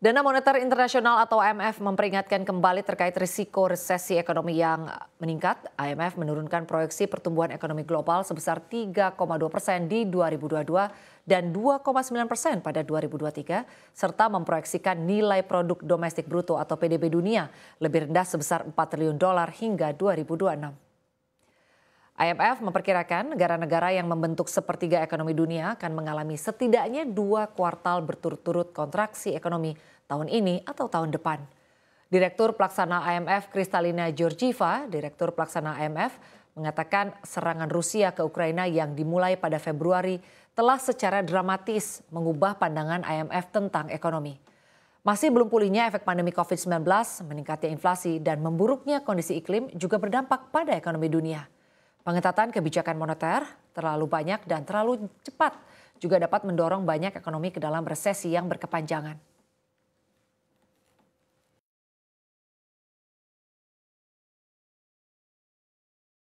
Dana Moneter Internasional atau IMF memperingatkan kembali terkait risiko resesi ekonomi yang meningkat. IMF menurunkan proyeksi pertumbuhan ekonomi global sebesar 3,2 persen di 2022 dan 2,9 persen pada 2023, serta memproyeksikan nilai produk domestik bruto atau PDB dunia lebih rendah sebesar 4 triliun dolar hingga 2026. IMF memperkirakan negara-negara yang membentuk sepertiga ekonomi dunia akan mengalami setidaknya dua kuartal berturut-turut kontraksi ekonomi tahun ini atau tahun depan. Direktur Pelaksana IMF Kristalina Georgieva, Direktur Pelaksana IMF, mengatakan serangan Rusia ke Ukraina yang dimulai pada Februari telah secara dramatis mengubah pandangan IMF tentang ekonomi. Masih belum pulihnya efek pandemi COVID-19, meningkatnya inflasi, dan memburuknya kondisi iklim juga berdampak pada ekonomi dunia. Pengetatan kebijakan moneter terlalu banyak dan terlalu cepat juga dapat mendorong banyak ekonomi ke dalam resesi yang berkepanjangan.